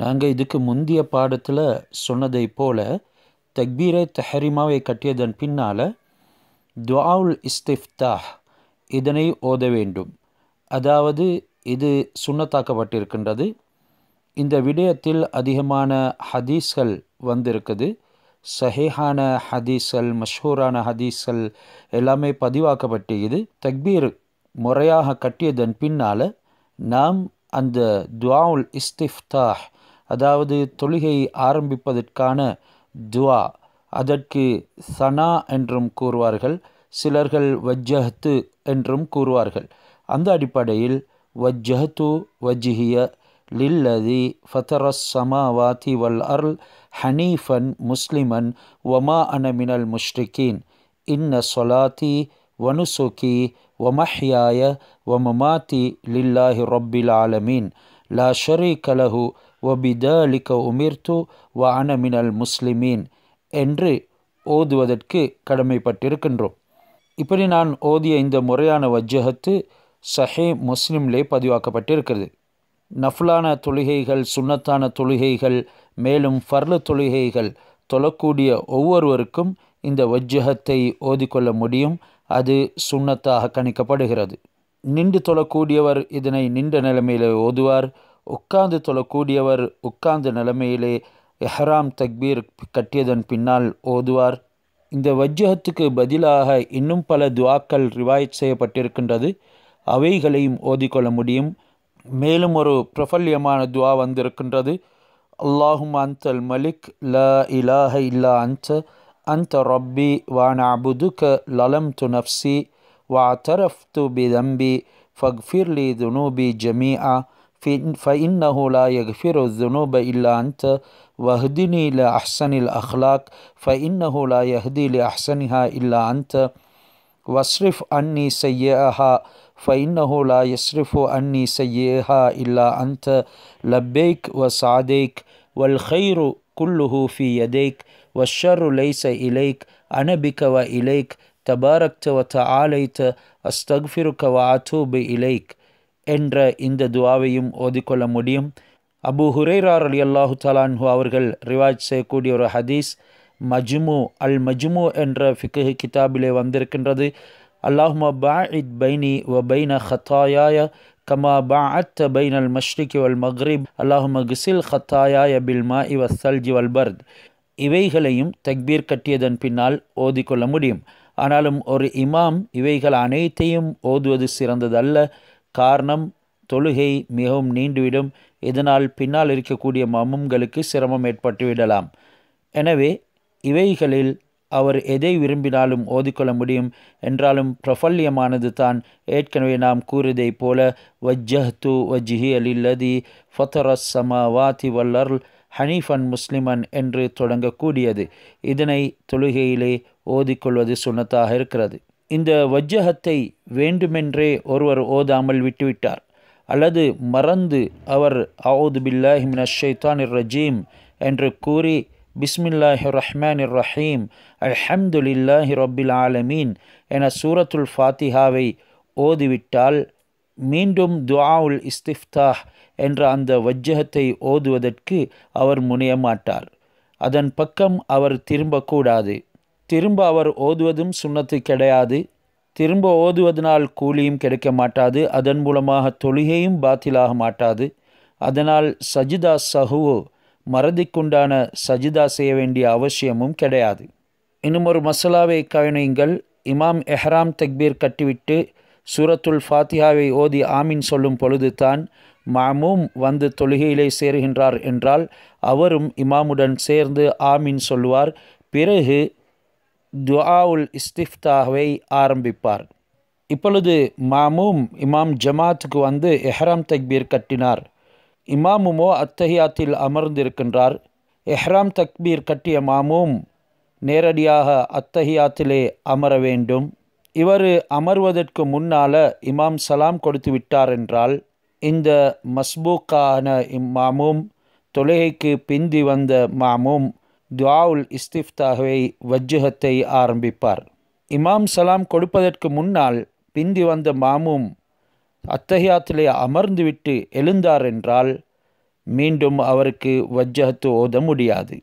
நாங்கள் இதுக்கு முந்தைய பாடத்தில் சொன்னதை போல தக்பீரை தஹரிமாவை கட்டியதன் பின்னால் துவாவுல் இஸ்திஃப்தாஹ் இதனை ஓத வேண்டும் அதாவது இது சுண்ணத்தாக்கப்பட்டிருக்கின்றது இந்த விடயத்தில் அதிகமான ஹதீஸ்கள் வந்திருக்குது சஹேஹான ஹதீஸ்கள் மஷ்ஹூரான ஹதீஸ்கள் எல்லாமே பதிவாக்கப்பட்டு இது தக்பீர் முறையாக கட்டியதன் பின்னால் நாம் அந்த துவாவுல் இஸ்திஃப்தாஹ் அதாவது தொழுகை ஆரம்பிப்பதற்கான துவா அதற்கு சனா என்றும் கூறுவார்கள் சிலர்கள் வஜ்ஜஹத்து என்றும் கூறுவார்கள் அந்த அடிப்படையில் வஜ்ஜஹத்து வஜ்ஹிய லில்லதி ஃபதரஸ் சமாவாதி வல் அர்ல் ஹனீஃபன் முஸ்லிமன் ஒமா அனமினல் முஷ்ரிகீன் இன்ன சொலாத்தி வனுசுகி ஒமஹ்யாய ஒமமாத்தி லில்லாஹி ரொப்பில் ஆலமீன் لا ஷரீக் லஹு ஒபிதலிக உமிர்த்து வான மினல் முஸ்லிமீன் என்று ஓதுவதற்கு கடமைப்பட்டிருக்கின்றோம் இப்படி நான் ஓதிய இந்த முறையான வஜ்ஜகத்து சஹே முஸ்லிம்லே பதிவாக்கப்பட்டிருக்கிறது நஃப்லான தொழுகைகள் சுன்னத்தான தொழுகைகள் மேலும் ஃபர்லு தொழுகைகள் தொழக்கூடிய ஒவ்வொருவருக்கும் இந்த வஜ்ஜகத்தை ஓதிக்கொள்ள முடியும் அது சுண்ணத்தாக கணிக்கப்படுகிறது நின்று தொழக்கூடியவர் இதனை நின்ற நிலைமையிலே ஓதுவார் உட்கார்ந்து தொழக்கூடியவர் உட்கார்ந்த நிலைமையிலே எஹராம் தக்பீர் கட்டியதன் பின்னால் ஓதுவார் இந்த வஜ்ஜகத்துக்கு பதிலாக இன்னும் பல துவாக்கள் ரிவாயத் செய்யப்பட்டிருக்கின்றது அவைகளையும் ஓதிக்கொள்ள முடியும் மேலும் ஒரு பிரபல்யமான துவா வந்திருக்கின்றது அல்லாஹும் அந்தல் மலிக் ல இலாஹ இல்லா அந்த அந்த ரப்பி வான க லலம் து واعترفت بذنبي فاغفر لي ذنوبي جميعا فإنه لا يغفر الذنوب إلا أنت واهدني لأحسن الأخلاق فإنه لا يهدي لأحسنها إلا أنت واصرف عني سيئها فإنه لا يصرف عني سيئها إلا أنت لبيك وسعديك والخير كله في يديك والشر ليس إليك أنا بك وإليك தபாரக்த வ தாலைத்த அஸ்தக்ஃபிருக்க வ அத்தூபு இலைக் என்ற இந்த துவாவையும் ஓதிக்கொள்ள முடியும் அபு ஹுரேரார் அலி அல்லாஹு தலான்ஹு அவர்கள் ரிவாஜ் செய்யக்கூடிய ஒரு ஹதீஸ் மஜ்மு அல் மஜ்மு என்ற ஃபிக்கு கிதாபிலே வந்திருக்கின்றது அல்லாஹுமா பாஇத் பைனி வ பைன ஹத்தாயாய கமா பாஅத்த பைன் அல் மஷ்ரிக் வல் மஹ்ரிப் அல்லாஹும கிசில் ஹத்தாயாய பில் மா இவ சல்ஜி வல் பர்த் இவைகளையும் தக்பீர் கட்டியதன் பின்னால் ஓதிக்கொள்ள முடியும் ஆனாலும் ஒரு இமாம் இவைகள் அனைத்தையும் ஓதுவது சிறந்ததல்ல காரணம் தொழுகை மிகவும் நீண்டுவிடும் இதனால் பின்னால் இருக்கக்கூடிய மமும்களுக்கு சிரமம் ஏற்பட்டுவிடலாம் எனவே இவைகளில் அவர் எதை விரும்பினாலும் ஓதிக்கொள்ள முடியும் என்றாலும் பிரபல்யமானது தான் ஏற்கனவே நாம் கூறியதைப் போல வஜ்ஜஹ்து வஜ்ஹி அலில்லதி ஃபத்தரஸ் சமா வாத்தி வல்லர்ல் ஹனீஃபன் முஸ்லிமன் என்று தொடங்கக்கூடியது இதனை தொழுகையிலே ஓதிக்கொள்வது சுனத்தாக இருக்கிறது இந்த வஜ்ஜகத்தை வேண்டுமென்றே ஒருவர் ஓதாமல் விட்டுவிட்டார் அல்லது மறந்து அவர் அவுது பில்லாஹிமின் ஷைத்தான் இர் ரஜீம் என்று கூறி பிஸ்மில்லாஹி ரஹ்மான் இர் ரஹீம் அல்ஹம்துலில்லாஹி ரபில் ஆலமீன் என சூரத்துல் ஃபாத்திஹாவை ஓதிவிட்டால் மீண்டும் துவா உல் இஸ்திஃப்தா என்ற அந்த வஜ்ஜகத்தை ஓதுவதற்கு அவர் முனையமாட்டார் அதன் பக்கம் அவர் திரும்பக்கூடாது திரும்ப அவர் ஓதுவதும் சுண்ணத்து கிடையாது திரும்ப ஓதுவதனால் கூலியும் கிடைக்க மாட்டாது அதன் மூலமாக தொழுகையும் பாத்திலாக மாட்டாது அதனால் சஜிதா சஹுவோ மறதிக்குண்டான சஜிதா செய்ய வேண்டிய அவசியமும் கிடையாது இன்னும் ஒரு மசாலாவை கவனியுங்கள் இமாம் எஹ்ராம் தக்பீர் கட்டிவிட்டு சூரத்துல் ஃபாத்தியாவை ஓதி ஆமீன் சொல்லும் பொழுது தான் மாமும் வந்து தொழுகையிலே சேருகின்றார் என்றால் அவரும் இமாமுடன் சேர்ந்து ஆமீன் சொல்லுவார் பிறகு துஆவுல் இஸ்திஃப்தாவை ஆரம்பிப்பார் இப்பொழுது மாமும் இமாம் ஜமாத்துக்கு வந்து எஹ்ராம் தக்பீர் கட்டினார் இமாமுமோ அத்தஹியாத்தில் அமர்ந்திருக்கின்றார் எஹ்ராம் தக்பீர் கட்டிய மாமும் நேரடியாக அத்தஹியாத்திலே அமர வேண்டும் இவர் அமர்வதற்கு முன்னால் இமாம் சலாம் கொடுத்து விட்டார் என்றால் இந்த மஸ்பூக்கான இம்மாமும் தொலைகைக்கு பிந்தி வந்த மாமும் துவாவுல் இஸ்திஃப்தாகவே வஜ்ஜகத்தை ஆரம்பிப்பார் இமாம் சலாம் கொடுப்பதற்கு முன்னால் பிந்தி வந்த மாமும் அத்தகையாத்திலே அமர்ந்துவிட்டு எழுந்தார் என்றால் மீண்டும் அவருக்கு வஜ்ஜகத்து ஓத முடியாது